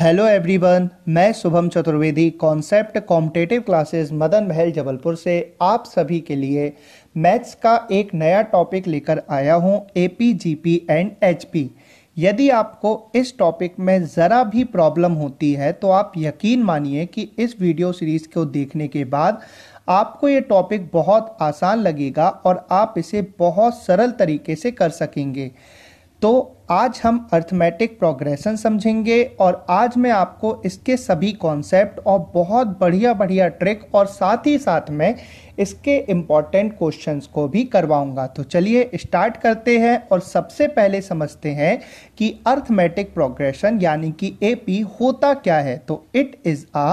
hello everyone मैं Shubham Chaturvedi concept competitive classes Madan Mahal Jabalpur से आप सभी के लिए मैथ्स का एक नया टॉपिक लेकर आया हूं A P G P and H P यदि आपको इस टॉपिक में ज़रा भी प्रॉब्लम होती है तो आप यकीन मानिए कि इस वीडियो सीरीज़ को देखने के बाद आपको ये टॉपिक बहुत आसान लगेगा और आप इसे बहुत सरल तरीके से कर सकेंगे तो आज हम अर्थमेटिक प्रोग्रेशन समझेंगे और आज मैं आपको इसके सभी कॉन्सेप्ट और बहुत बढ़िया बढ़िया ट्रिक और साथ ही साथ में इसके इम्पॉर्टेंट क्वेश्चंस को भी करवाऊंगा तो चलिए स्टार्ट करते हैं और सबसे पहले समझते हैं कि अर्थमेटिक प्रोग्रेशन यानी कि ए होता क्या है तो it is a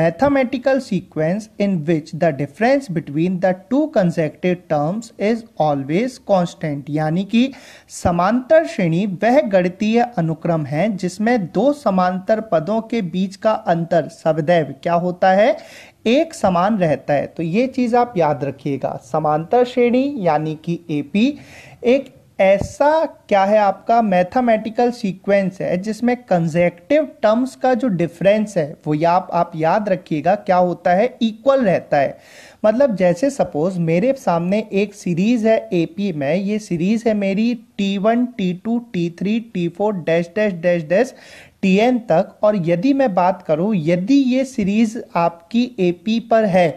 mathematical sequence in which the difference between the two consecutive terms is always constant यानी कि समांतर श्रेणी वह गणितीय अनुक्रम है जिसमें दो समांतर पदों के बीच का अंतर सदैव क्या होता है एक समान रहता है तो ये चीज आप याद रखिएगा समांतर श्रेणी यानी कि एपी एक ऐसा क्या है आपका मैथमेटिकल सीक्वेंस है जिसमें कंजेक्टिव टर्म्स का जो डिफरेंस है वो या आप याद रखिएगा क्या होता है इक्वल रहता है मतलब जैसे सपोज मेरे सामने एक सीरीज है एपी में ये सीरीज है मेरी T one T two T three T four dash dash dash dash T N तक और यदि मैं बात करूं यदि ये सीरीज आपकी एपी पर है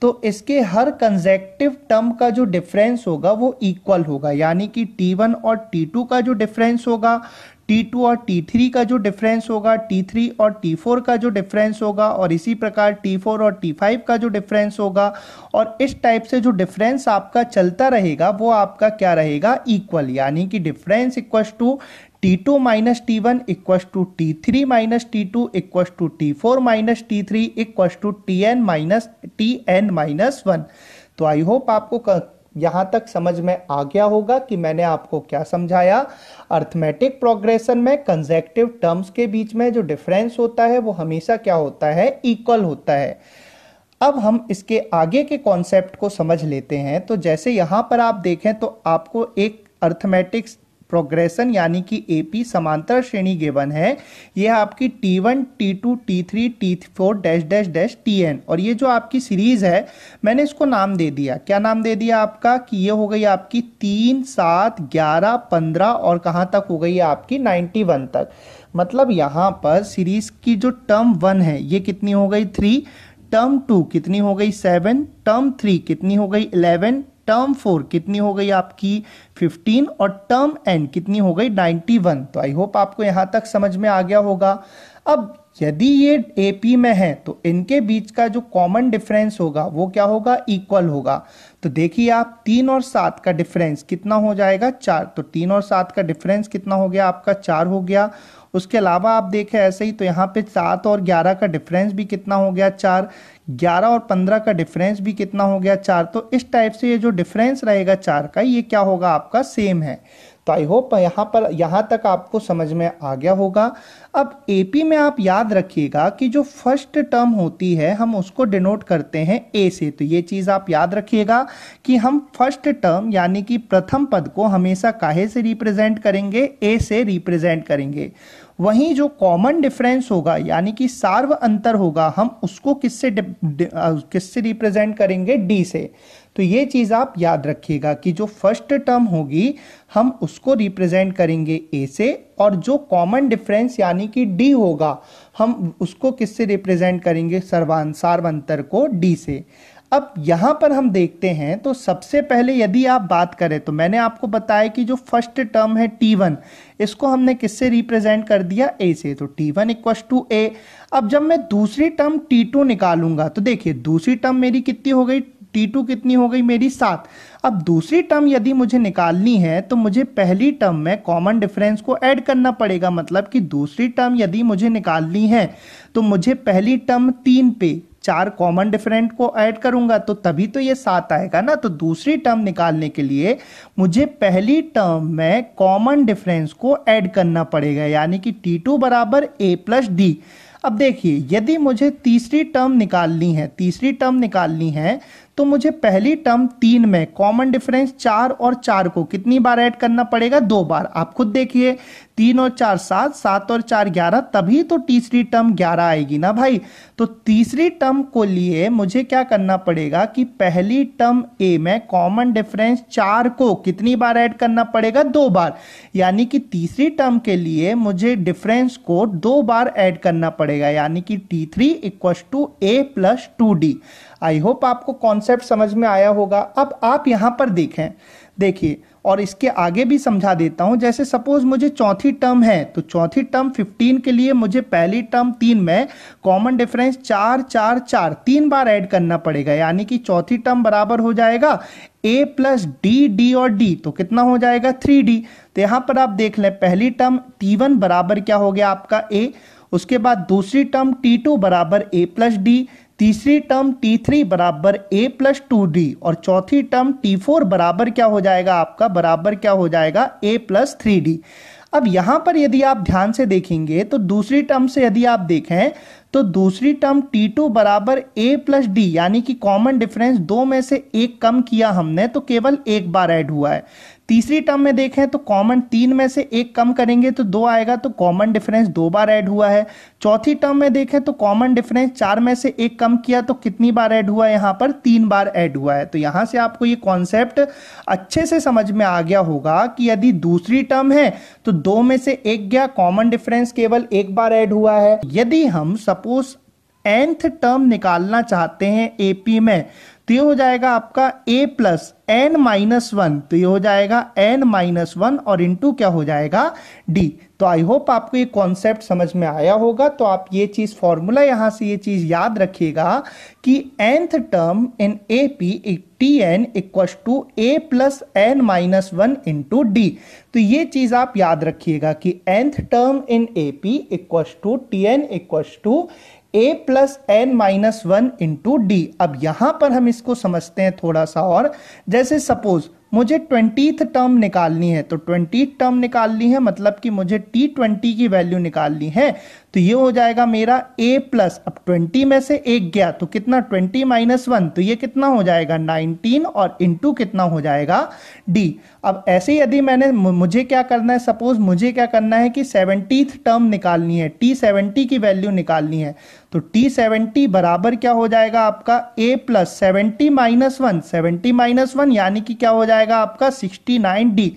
तो इसके हर कंजेक्टिव टर्म का जो डिफरेंस होगा वो इक्वल होगा यानी कि T1 और T2 का जो डिफरेंस होगा टी टू और टी थ्री का जो डिफरेंस होगा टी थ्री और टी फोर का जो डिफरेंस होगा और इसी प्रकार टी फोर और टी फाइव का जो डिफरेंस होगा और इस टाइप से जो डिफरेंस आपका चलता रहेगा वो आपका क्या रहेगा इक्वल यानी कि difference equal to T two minus T one equals to T three minus T two equal to T four minus T three equal to T N minus T N minus one तो I hope आपको यहां तक समझ में आ गया होगा कि मैंने आपको क्या समझाया अर्थमेटिक प्रोग्रेशन में कंजेक्टिव टर्म्स के बीच में जो डिफरेंस होता है वो हमेशा क्या होता है इक्वल होता है अब हम इसके आगे के कॉन्सेप्ट को समझ लेते हैं तो जैसे यहां पर आप देखें तो आपको एक अर्थमेटिक्स प्रोग्रेशन यानी कि ए पी समांतर श्रेणी गेवन है यह आपकी T one T two T three T four dash dash dash T N और ये जो आपकी सीरीज है मैंने इसको नाम दे दिया क्या नाम दे दिया आपका कि ये हो गई आपकी तीन सात ग्यारह पंद्रह और कहाँ तक हो गई आपकी नाइन्टी वन तक मतलब यहाँ पर सीरीज की जो टर्म वन है ये कितनी हो गई थ्री टर्म टू कितनी हो गई सेवन टर्म थ्री कितनी हो गई इलेवन टर्म फोर कितनी हो गई आपकी 15 और टर्म एंड कितनी हो गई 91 तो आई होप आपको यहाँ तक समझ में आ गया होगा अब यदि ये एपी में है तो इनके बीच का जो कॉमन डिफरेंस होगा वो क्या होगा इक्वल होगा तो देखिए आप तीन और सात का डिफरेंस कितना हो जाएगा चार तो तीन और सात का डिफरेंस कितना हो गया आपका चार हो गया उसके अलावा आप देखें ऐसे ही तो यहाँ पे सात और ग्यारह का डिफरेंस भी कितना हो गया चार ग्यारह और पंद्रह का डिफरेंस भी कितना हो गया चार तो इस टाइप से ये जो डिफरेंस रहेगा चार का ये क्या होगा आपका सेम है तो आई होप यहाँ पर यहाँ तक आपको समझ में आ गया होगा अब एपी में आप याद रखिएगा कि जो फर्स्ट टर्म होती है हम उसको डिनोट करते हैं ए से तो ये चीज़ आप याद रखिएगा कि हम फर्स्ट टर्म यानी कि प्रथम पद को हमेशा काहे से रिप्रेजेंट करेंगे ए से रिप्रेजेंट करेंगे वहीं जो कॉमन डिफरेंस होगा यानी कि सार्व अंतर होगा हम उसको किससे किससे रिप्रेजेंट करेंगे डी से तो ये चीज़ आप याद रखिएगा कि जो फर्स्ट टर्म होगी हम उसको रिप्रेजेंट करेंगे ए से और जो कॉमन डिफरेंस यानी कि डी होगा हम उसको किससे रिप्रेजेंट करेंगे सर्वान अंतर को डी से अब यहाँ पर हम देखते हैं तो सबसे पहले यदि आप बात करें तो मैंने आपको बताया कि जो फर्स्ट टर्म है टी वन इसको हमने किससे रिप्रेजेंट कर दिया ए से तो T one equals to A अब जब मैं दूसरी टर्म टी टू निकालूंगा तो देखिए दूसरी टर्म मेरी कितनी हो गई टी टू कितनी हो गई मेरी सात अब दूसरी टर्म यदि मुझे निकालनी है तो मुझे पहली टर्म में कॉमन डिफरेंस को ऐड करना पड़ेगा मतलब कि दूसरी टर्म यदि मुझे निकालनी है तो मुझे पहली टर्म तीन पे चार कॉमन डिफरेंट को ऐड करूंगा तो तभी तो ये सात आएगा ना तो दूसरी टर्म निकालने के लिए मुझे पहली टर्म में कॉमन डिफरेंस को ऐड करना पड़ेगा यानी कि टी टू बराबर ए प्लस डी अब देखिए यदि मुझे तीसरी टर्म निकालनी है तीसरी टर्म निकालनी है तो मुझे पहली टर्म तीन में कॉमन डिफरेंस चार और चार को कितनी बार ऐड करना पड़ेगा दो बार आप खुद देखिए तीन और चार सात सात और चार ग्यारह तभी तो तीसरी टर्म ग्यारह आएगी ना भाई तो तीसरी टर्म को लिए मुझे क्या करना पड़ेगा कि पहली टर्म ए में कॉमन डिफरेंस चार को कितनी बार ऐड करना पड़ेगा दो बार यानी कि तीसरी टर्म के लिए मुझे डिफरेंस को दो बार ऐड करना पड़ेगा यानी कि T three equal to A plus two D I hope आपको कॉन्सेप्ट समझ में आया होगा अब आप यहाँ पर देखें देखिए और इसके आगे भी समझा देता हूँ जैसे सपोज मुझे चौथी टर्म है तो चौथी टर्म 15 के लिए मुझे पहली टर्म तीन में कॉमन डिफरेंस चार चार चार तीन बार ऐड करना पड़ेगा यानी कि चौथी टर्म बराबर हो जाएगा ए प्लस डी डी और डी तो कितना हो जाएगा थ्री डी तो यहाँ पर आप देख लें पहली टर्म टी बराबर क्या हो गया आपका ए उसके बाद दूसरी टर्म टी बराबर ए प्लस डी तीसरी टर्म टी थ्री बराबर ए प्लस टू डी और चौथी टर्म टी फोर बराबर क्या हो जाएगा आपका बराबर क्या हो जाएगा ए प्लस थ्री डी अब यहां पर यदि आप ध्यान से देखेंगे तो दूसरी टर्म से यदि आप देखें तो दूसरी टर्म टी टू बराबर ए प्लस डी यानी कि कॉमन डिफरेंस दो में से एक कम किया हमने तो केवल एक बार ऐड हुआ है तीसरी टर्म में देखें तो कॉमन तीन में से एक कम करेंगे तो दो आएगा तो कॉमन डिफरेंस दो बार ऐड हुआ है चौथी टर्म में देखें तो कॉमन डिफरेंस चार में से एक कम किया तो कितनी बार ऐड हुआ है यहाँ पर तीन बार ऐड हुआ है तो यहाँ से आपको ये कॉन्सेप्ट अच्छे से समझ में आ गया होगा कि यदि दूसरी टर्म है तो दो में से एक गया कॉमन डिफरेंस केवल एक बार ऐड हुआ है यदि हम सपोज एंथ टर्म निकालना चाहते हैं एपी में तो ये हो जाएगा आपका a plus N minus one तो ये हो जाएगा n माइनस वन और इंटू क्या हो जाएगा d तो आई होप आपको ये कॉन्सेप्ट समझ में आया होगा तो आप ये चीज़ फॉर्मूला यहां से ये चीज़ याद रखिएगा कि nth term in A P T N equal to A plus N minus one into D तो ये चीज़ आप याद रखिएगा कि nth term in A P equal to T N equal to A plus N minus one into D अब यहां पर हम इसको समझते हैं थोड़ा सा और जैसे सपोज मुझे ट्वेंटी टर्म निकालनी है तो ट्वेंटी टर्म निकालनी है मतलब कि मुझे टी ट्वेंटी की वैल्यू निकालनी है तो ये हो जाएगा मेरा ए प्लस अब ट्वेंटी में से एक गया तो कितना ट्वेंटी माइनस वन तो ये कितना हो जाएगा नाइनटीन और इंटू कितना हो जाएगा डी अब ऐसे यदि मैंने मुझे क्या करना है सपोज मुझे क्या करना है कि सेवनटीथ टर्म निकालनी है टी सेवेंटी की वैल्यू निकालनी है तो टी सेवेंटी बराबर क्या हो जाएगा आपका A plus seventy minus one seventy minus one यानी कि क्या हो जाएगा आपका सिक्सटी नाइन डी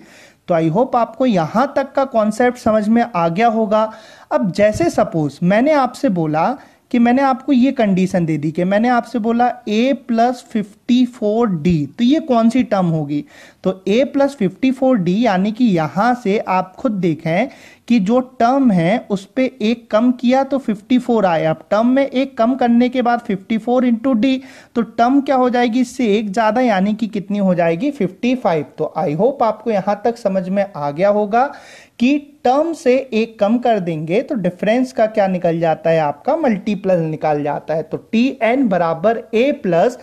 तो आई होप आपको यहाँ तक का कॉन्सेप्ट समझ में आ गया होगा अब जैसे सपोज मैंने आपसे बोला कि मैंने आपको ये कंडीशन दे दी कि मैंने आपसे बोला a plus fifty four D तो ये कौन सी टर्म होगी तो a plus fifty four D यानी कि यहाँ से आप खुद देखें कि जो टर्म है उस पर एक कम किया तो 54 आया अब टर्म में एक कम करने के बाद 54 फोर इंटू डी तो टर्म क्या हो जाएगी इससे एक ज़्यादा यानी कि कितनी हो जाएगी 55 तो आई होप आपको यहाँ तक समझ में आ गया होगा कि टर्म से एक कम कर देंगे तो डिफरेंस का क्या निकल जाता है आपका मल्टीप्लस निकाल जाता है तो टी एन बराबर A plus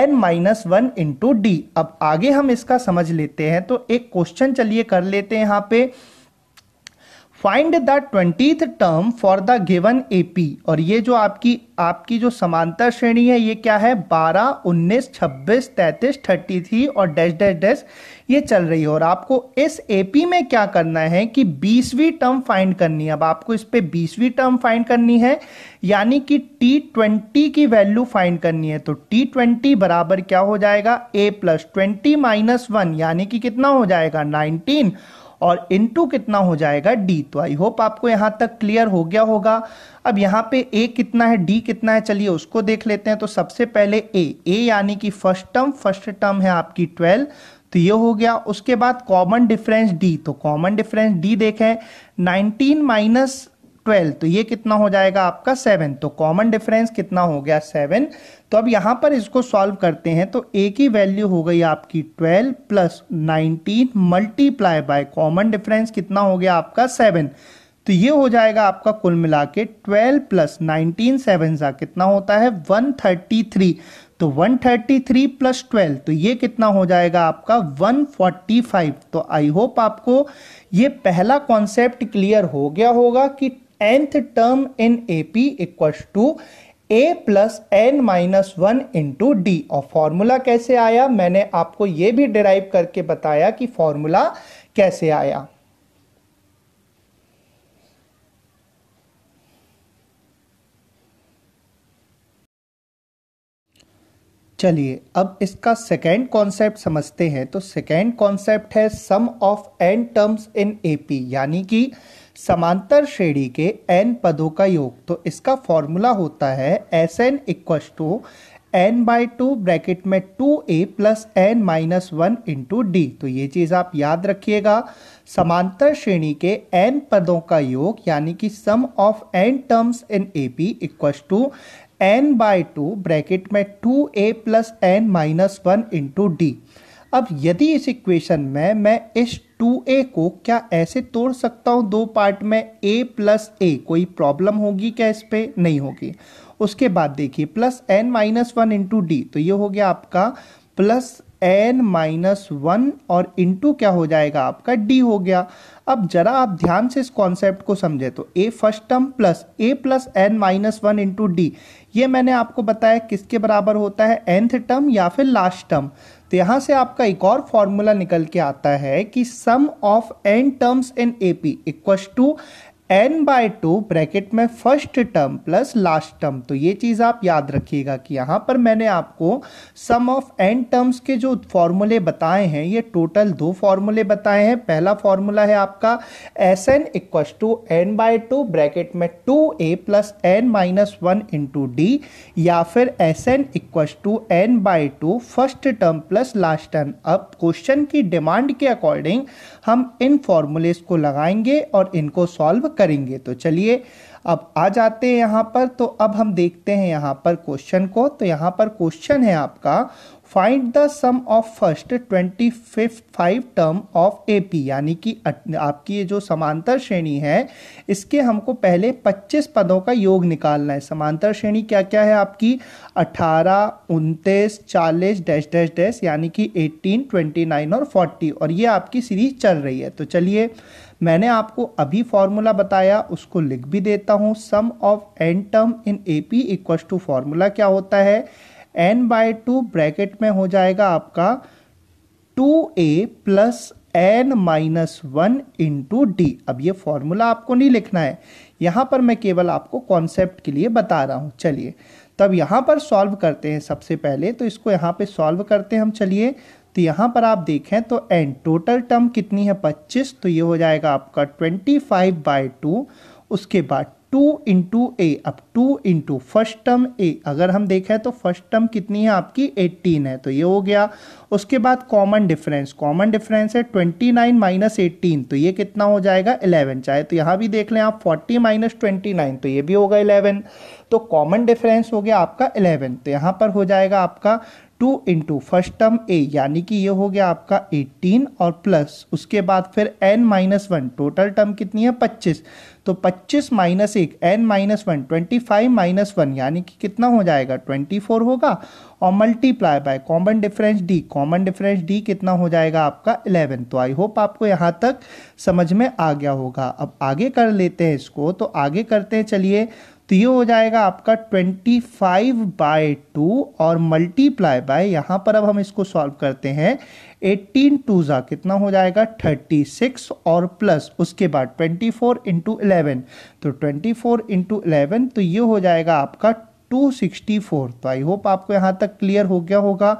N minus one into D अब आगे हम इसका समझ लेते हैं तो एक क्वेश्चन चलिए कर लेते हैं यहाँ पे find the twenty term for the given P और ये जो आपकी आपकी जो समांतर श्रेणी है ये क्या है 12, 19, 26, 33, थ्री और डैश डैश डैश ये चल रही है और आपको इस पी में क्या करना है कि 20वीं टर्म फाइंड करनी है अब आपको इस पर बीसवीं टर्म फाइंड करनी है यानी कि टी ट्वेंटी की वैल्यू फाइंड करनी है तो टी ट्वेंटी बराबर क्या हो जाएगा A plus twenty minus one यानी कि कितना हो जाएगा नाइनटीन और इनटू कितना हो जाएगा डी तो आई होप आपको यहाँ तक क्लियर हो गया होगा अब यहाँ पे ए कितना है डी कितना है चलिए उसको देख लेते हैं तो सबसे पहले ए ए यानी कि फर्स्ट टर्म फर्स्ट टर्म है आपकी ट्वेल्व तो ये हो गया उसके बाद कॉमन डिफरेंस डी तो कॉमन डिफरेंस डी देखें नाइनटीन माइनस ट्वेल्व तो ये कितना हो जाएगा आपका सेवन तो कॉमन डिफरेंस कितना हो गया सेवन तो अब यहाँ पर इसको सॉल्व करते हैं तो ए की वैल्यू हो गई आपकी twelve plus nineteen multiply by common difference कितना हो गया आपका सेवन तो ये हो जाएगा आपका कुल मिला के ट्वेल्व प्लस नाइनटीन सेवन सा कितना होता है वन थर्टी थ्री तो one thirty three plus twelve तो ये कितना हो जाएगा आपका वन फोर्टी फाइव तो आई होप आपको ये पहला कॉन्सेप्ट क्लियर हो गया होगा कि nth term in AP equals to A plus N minus one into D और फॉर्मूला कैसे आया मैंने आपको ये भी डिराइव करके बताया कि फॉर्मूला कैसे आया चलिए अब इसका सेकेंड कॉन्सेप्ट समझते हैं तो सेकेंड कॉन्सेप्ट है sum of N terms in AP यानी कि समांतर श्रेणी के एन पदों का योग तो इसका फॉर्मूला होता है S N equals to N by two bracket में two A plus N minus one into D तो ये चीज़ आप याद रखिएगा समांतर श्रेणी के एन पदों का योग यानी कि sum of N terms in A P equals to N by two bracket में two A plus N minus one into D अब यदि इस इक्वेशन में मैं इस टू ए को क्या ऐसे तोड़ सकता हूँ दो पार्ट में ए प्लस ए कोई प्रॉब्लम होगी क्या इस पर नहीं होगी उसके बाद देखिए plus N minus one into D तो ये हो गया आपका प्लस एन माइनस वन और इंटू क्या हो जाएगा आपका डी हो गया अब जरा आप ध्यान से इस कॉन्सेप्ट को समझे तो A first term plus A plus N minus one into D ये मैंने आपको बताया किसके बराबर होता है एंथ टर्म या फिर लास्ट टर्म तो यहाँ से आपका एक और फॉर्मूला निकल के आता है कि sum of N terms in A P equal to N by two bracket में first term plus last term तो ये चीज़ आप याद रखिएगा कि यहाँ पर मैंने आपको सम ऑफ एन टर्म्स के जो फॉर्मूले बताए हैं ये टोटल दो फॉर्मूले बताए हैं पहला फॉर्मूला है आपका S N equal to N by two bracket में two A plus N minus one into D या फिर S N equal to N by two first term plus last term अब क्वेश्चन की डिमांड के according हम इन formulas को लगाएंगे और इनको सॉल्व करेंगे तो चलिए अब आ जाते हैं यहाँ पर तो अब हम देखते हैं यहाँ पर क्वेश्चन को तो यहाँ पर क्वेश्चन है आपका find the sum of first twenty fifth five term of A P यानी कि आपकी ये जो समांतर श्रेणी है इसके हमको पहले पच्चीस पदों का योग निकालना है समांतर श्रेणी क्या क्या है आपकी अठारह उनतीस चालीस डैश डैश डैश यानी कि एट्टीन ट्वेंटी नाइन और फोर्टी और ये आपकी सीरीज चल रही है तो चलिए मैंने आपको अभी फॉर्मूला बताया उसको लिख भी देता हूँ sum of N term in A P equals to formula क्या होता है एन बाय टू ब्रैकेट में हो जाएगा आपका two A plus N minus one into D अब ये फॉर्मूला आपको नहीं लिखना है यहाँ पर मैं केवल आपको कॉन्सेप्ट के लिए बता रहा हूँ चलिए तब यहाँ पर सॉल्व करते हैं सबसे पहले तो इसको यहाँ पे सॉल्व करते हैं हम चलिए तो यहाँ पर आप देखें तो एन टोटल टर्म कितनी है 25 तो ये हो जाएगा आपका 25 फाइव बाई टू उसके बाद टू इंटू ए अब two into first term A अगर हम देखें तो फर्स्ट टर्म कितनी है आपकी एट्टीन है तो ये हो गया उसके बाद कॉमन डिफरेंस कॉमन डिफरेंस है ट्वेंटी नाइन माइनस एट्टीन तो ये कितना हो जाएगा इलेवन चाहे तो यहाँ भी देख लें आप फोर्टी माइनस ट्वेंटी नाइन तो ये भी होगा इलेवन तो कॉमन डिफरेंस हो गया आपका इलेवन तो यहाँ पर हो जाएगा आपका two into first term A यानी कि ये हो गया आपका 18 और प्लस उसके बाद फिर N minus one total term कितनी है 25 तो 25 माइनस एक N minus one twenty five minus one यानी कि कितना हो जाएगा 24 होगा और multiply by common difference D common difference D कितना हो जाएगा आपका 11 तो आई होप आपको यहाँ तक समझ में आ गया होगा अब आगे कर लेते हैं इसको तो आगे करते हैं चलिए तो, तो ये हो जाएगा आपका 25 फाइव बाय टू और मल्टीप्लाई बाय यहाँ पर अब हम इसको सॉल्व करते हैं 18 टू ज़ा कितना हो जाएगा 36 और प्लस उसके बाद 24 फोर इंटू इलेवन तो 24 फोर इंटू इलेवन तो ये हो जाएगा आपका 264 तो आई होप आपको यहाँ तक क्लियर हो गया होगा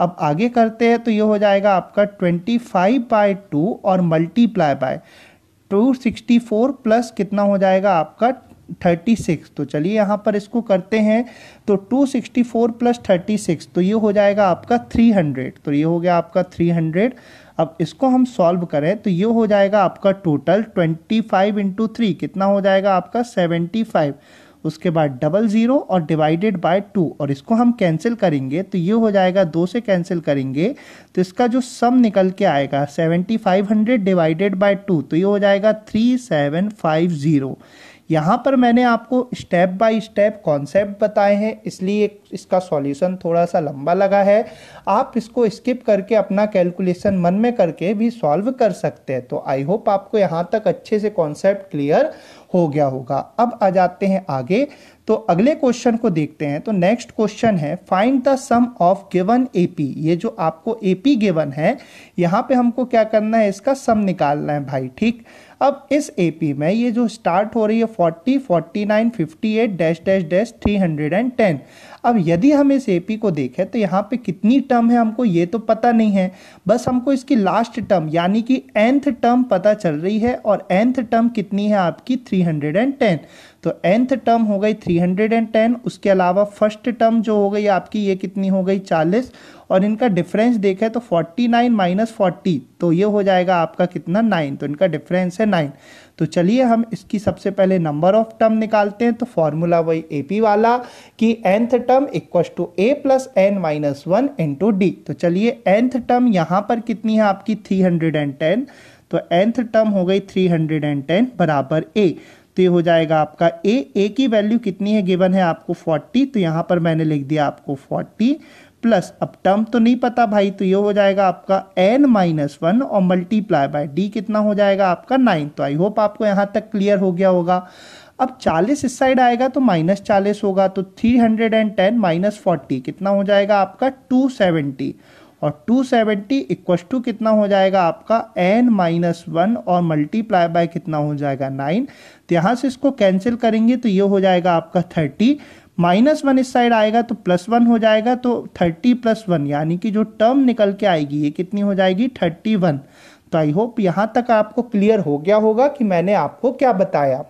अब आगे करते हैं तो ये हो जाएगा आपका 25 फाइव बाय टू और मल्टीप्लाई बाय 264 प्लस कितना हो जाएगा आपका थर्टी सिक्स तो चलिए यहाँ पर इसको करते हैं तो two sixty four plus thirty six तो ये हो जाएगा आपका थ्री हंड्रेड तो ये हो गया आपका थ्री हंड्रेड अब इसको हम सॉल्व करें तो ये हो जाएगा आपका total twenty five into three कितना हो जाएगा आपका सेवेंटी फाइव उसके बाद डबल ज़ीरो और डिवाइडेड बाय टू और इसको हम कैंसिल करेंगे तो ये हो जाएगा दो से कैंसिल करेंगे तो इसका जो सम निकल के आएगा seventy five hundred divided by two तो ये हो जाएगा थ्री सेवन फाइव ज़ीरो यहाँ पर मैंने आपको स्टेप बाय स्टेप कॉन्सेप्ट बताए हैं इसलिए इसका सॉल्यूशन थोड़ा सा लंबा लगा है आप इसको स्किप करके अपना कैलकुलेशन मन में करके भी सॉल्व कर सकते हैं तो आई होप आपको यहाँ तक अच्छे से कॉन्सेप्ट क्लियर हो गया होगा अब आ जाते हैं आगे तो अगले क्वेश्चन को देखते हैं तो नेक्स्ट क्वेश्चन है find the sum of given AP ये जो आपको एपी गिवन है यहाँ पे हमको क्या करना है इसका सम निकालना है भाई ठीक अब इस ए में ये जो स्टार्ट हो रही है forty forty nine fifty eight dash dash dash three hundred and ten अब यदि हम इस ए को देखें तो यहाँ पे कितनी टर्म है हमको ये तो पता नहीं है बस हमको इसकी लास्ट टर्म यानी कि एंथ टर्म पता चल रही है और एंथ टर्म कितनी है आपकी 310 तो एंथ टर्म हो गई 310 उसके अलावा फर्स्ट टर्म जो हो गई आपकी ये कितनी हो गई 40 और इनका डिफरेंस देखें तो 49 नाइन माइनस फोर्टी तो ये हो जाएगा आपका कितना 9 तो इनका डिफरेंस है 9 तो चलिए हम इसकी सबसे पहले नंबर ऑफ टर्म निकालते हैं तो फॉर्मूला वही ए वाला कि nth term equal to A plus N minus one into D तो चलिए एंथ टर्म यहाँ पर कितनी है आपकी थ्री हंड्रेड एंड टेन तो एंथ टर्म हो गई थ्री हंड्रेड एंड टेन बराबर ए तो ये हो जाएगा आपका ए ए की वैल्यू कितनी है गिवन है आपको 40 तो यहाँ पर मैंने लिख दिया आपको 40 प्लस अब टर्म तो नहीं पता भाई तो ये हो जाएगा आपका एन माइनस वन और मल्टीप्लाई बाय डी कितना हो जाएगा आपका नाइन तो आई होप आपको यहाँ तक क्लियर हो गया होगा अब 40 इस साइड आएगा तो माइनस चालीस होगा तो 310 माइनस फोर्टी कितना हो जाएगा आपका 270 और 270 सेवेंटी इक्वस टू कितना हो जाएगा आपका एन माइनस वन और मल्टीप्लाई बाय कितना हो जाएगा नाइन तो यहाँ से इसको कैंसिल करेंगे तो ये हो जाएगा आपका थर्टी माइनस वन इस साइड आएगा तो प्लस वन हो जाएगा तो थर्टी प्लस वन यानी कि जो टर्म निकल के आएगी ये कितनी हो जाएगी थर्टी वन तो आई होप यहाँ तक आपको क्लियर हो गया होगा कि मैंने आपको क्या बताया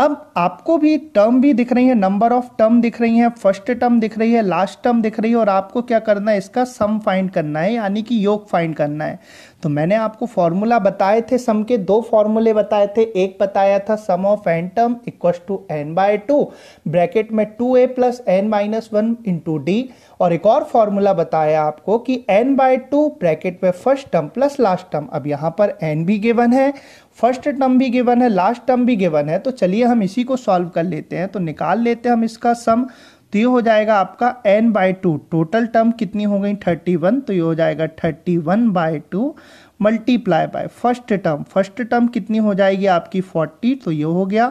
अब आपको भी टर्म भी दिख रही है नंबर ऑफ टर्म दिख रही है फर्स्ट टर्म दिख रही है लास्ट टर्म दिख रही है और आपको क्या करना है इसका सम फाइंड करना है यानी कि योग फाइंड करना है तो मैंने आपको फॉर्मूला बताए थे सम के दो फॉर्मूले बताए थे एक बताया था sum of N term equal to N by two bracket में two A plus N minus one into D और एक और फॉर्मूला बताया आपको कि एन बाय टू ब्रैकेट में first term plus last term अब यहाँ पर एन भी गिवन है फर्स्ट टर्म भी गिवन है लास्ट टर्म भी गिवन है तो चलिए हम इसी को सॉल्व कर लेते हैं तो निकाल लेते हैं हम इसका सम तो ये हो जाएगा आपका N by two total term कितनी हो गई थर्टी वन तो ये हो जाएगा thirty one by two multiply by first term first term कितनी हो जाएगी आपकी फोर्टी तो ये हो गया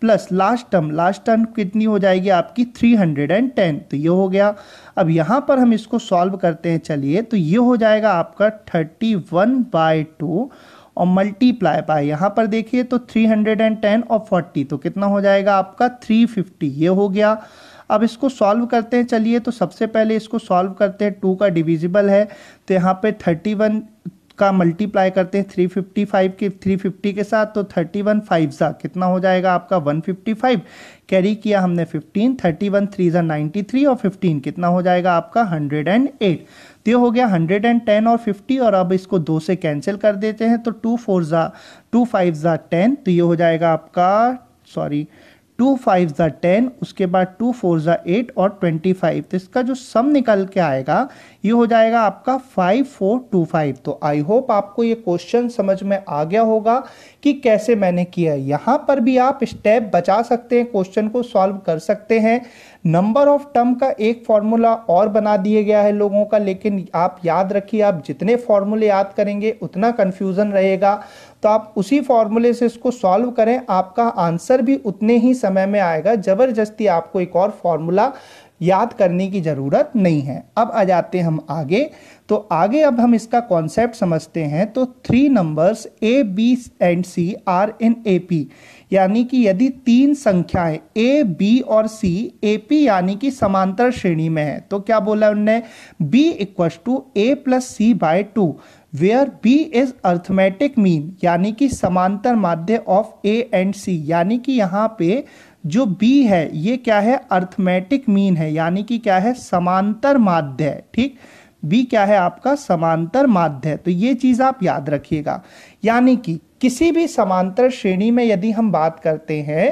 plus last term last term कितनी हो जाएगी आपकी थ्री हंड्रेड एंड टेन तो ये हो गया अब यहाँ पर हम इसको सॉल्व करते हैं चलिए तो ये हो जाएगा आपका थर्टी वन बाय टू और मल्टीप्लाई बाय यहाँ पर देखिए तो थ्री हंड्रेड एंड टेन और फोर्टी तो कितना हो जाएगा आपका थ्री फिफ्टी ये हो गया अब इसको सॉल्व करते हैं चलिए तो सबसे पहले इसको सॉल्व करते हैं टू का डिविजिबल है तो यहाँ पे थर्टी वन का मल्टीप्लाई करते हैं थ्री फिफ्टी फाइव के थ्री फिफ्टी के साथ तो थर्टी वन फाइव सा कितना हो जाएगा आपका वन फिफ्टी फाइव कैरी किया हमने फिफ्टीन थर्टी वन थ्री ज़ा नाइन्टी थ्री और फिफ्टीन कितना हो जाएगा आपका हंड्रेड एंड एट तो ये हो गया हंड्रेड एंड टेन और फिफ्टी और अब इसको दो से कैंसिल कर देते हैं तो टू फोर ज़ा टू फाइव ज़ा टेन तो ये हो जाएगा आपका सॉरी टू फाइव ज़ा टेन उसके बाद टू फोर ज़ा एट और ट्वेंटी फाइव तो इसका जो सम निकल के आएगा ये हो जाएगा आपका फाइव फोर टू फाइव तो आई होप आपको ये क्वेश्चन समझ में आ गया होगा कि कैसे मैंने किया है यहाँ पर भी आप स्टेप बचा सकते हैं क्वेश्चन को सॉल्व कर सकते हैं नंबर ऑफ टर्म का एक फॉर्मूला और बना दिया गया है लोगों का लेकिन आप याद रखिए आप जितने फॉर्मूले याद करेंगे उतना कन्फ्यूज़न रहेगा तो आप उसी फॉर्मूले से इसको सॉल्व करें आपका आंसर भी उतने ही समय में आएगा ज़बरदस्ती आपको एक और फॉर्मूला याद करने की ज़रूरत नहीं है अब आ जाते हैं हम आगे तो आगे अब हम इसका कॉन्सेप्ट समझते हैं तो three numbers A B and C are in A P यानी कि यदि तीन संख्याएं ए बी और सी ए पी यानी कि समांतर श्रेणी में है तो क्या बोला उनने B equal to A plus C by two where B is arithmetic mean यानी कि समांतर माध्य ऑफ ए एंड सी यानी कि यहाँ पे जो बी है ये क्या है अर्थमेटिक मीन है यानी कि क्या है समांतर माध्य है ठीक बी क्या है आपका समांतर माध्य है तो ये चीज़ आप याद रखिएगा यानी कि किसी भी समांतर श्रेणी में यदि हम बात करते हैं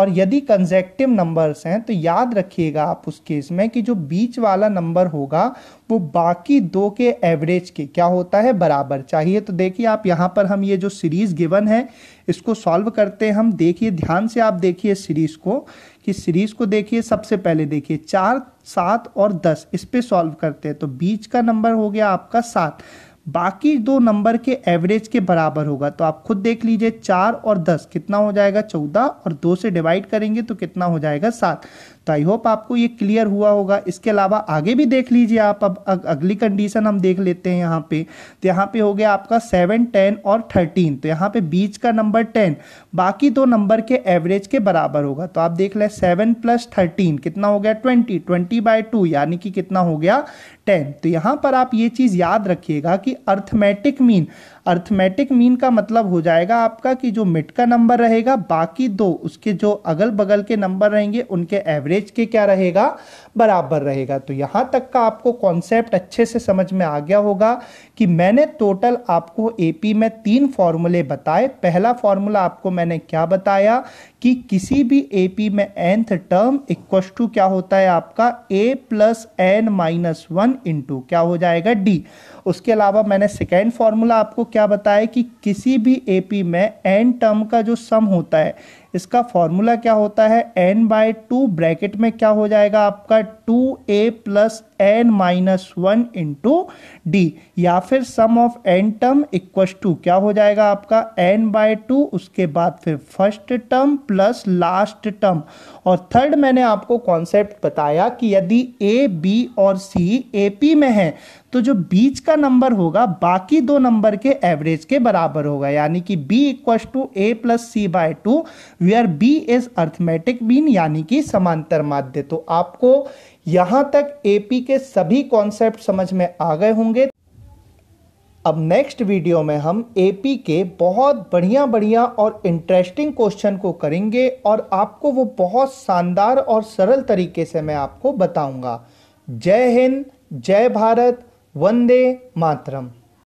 और यदि कंजेक्टिव नंबर्स हैं तो याद रखिएगा आप उस केस में कि जो बीच वाला नंबर होगा वो बाकी दो के एवरेज के क्या होता है बराबर चाहिए तो देखिए आप यहाँ पर हम ये जो सीरीज़ गिवन है इसको सॉल्व करते हैं हम देखिए ध्यान से आप देखिए सीरीज़ को कि सीरीज़ को देखिए सबसे पहले देखिए चार सात और दस इस पर सॉल्व करते हैं तो बीच का नंबर हो गया आपका सात बाकी दो नंबर के एवरेज के बराबर होगा तो आप खुद देख लीजिए चार और दस कितना हो जाएगा चौदह और दो से डिवाइड करेंगे तो कितना हो जाएगा सात तो आई होप आपको ये क्लियर हुआ होगा इसके अलावा आगे भी देख लीजिए आप अब अग, अगली कंडीशन हम देख लेते हैं यहाँ पे तो यहाँ पे हो गया आपका सेवन टेन और थर्टीन तो यहाँ पे बीच का नंबर टेन बाकी दो नंबर के एवरेज के बराबर होगा तो आप देख लें सेवन प्लस थर्टीन कितना हो गया ट्वेंटी ट्वेंटी बाय टू यानी कि कितना हो गया टेन तो यहाँ पर आप ये चीज़ याद रखिएगा कि अर्थमेटिक मीन अर्थमेटिक मीन का मतलब हो जाएगा आपका कि जो मिड का नंबर रहेगा बाकी दो उसके जो अगल बगल के नंबर रहेंगे उनके एवरेज के क्या रहेगा बराबर रहेगा तो यहाँ तक का आपको कॉन्सेप्ट अच्छे से समझ में आ गया होगा कि मैंने टोटल आपको एपी में तीन फॉर्मूले बताए पहला फॉर्मूला आपको मैंने क्या बताया कि किसी भी एपी में एंथ टर्म इक्व टू क्या होता है आपका A plus N minus one into क्या हो जाएगा डी उसके अलावा मैंने सेकेंड फार्मूला आपको क्या बताया कि किसी भी ए में एन टर्म का जो सम होता है इसका फॉर्मूला क्या होता है एन बाय टू ब्रैकेट में क्या हो जाएगा आपका two A plus N minus one into D या फिर sum of N term equal to क्या हो जाएगा आपका एन बाय टू उसके बाद फिर first term plus last term और थर्ड मैंने आपको कॉन्सेप्ट बताया कि यदि ए बी और सी ए पी में है तो जो बीच का नंबर होगा बाकी दो नंबर के एवरेज के बराबर होगा यानी कि B equal to A plus C by two where B is arithmetic mean यानी कि समांतर माध्य तो आपको यहां तक एपी के सभी कॉन्सेप्ट समझ में आ गए होंगे अब नेक्स्ट वीडियो में हम एपी के बहुत बढ़िया बढ़िया और इंटरेस्टिंग क्वेश्चन को करेंगे और आपको वो बहुत शानदार और सरल तरीके से मैं आपको बताऊंगा जय हिंद जय भारत वंदे मातरम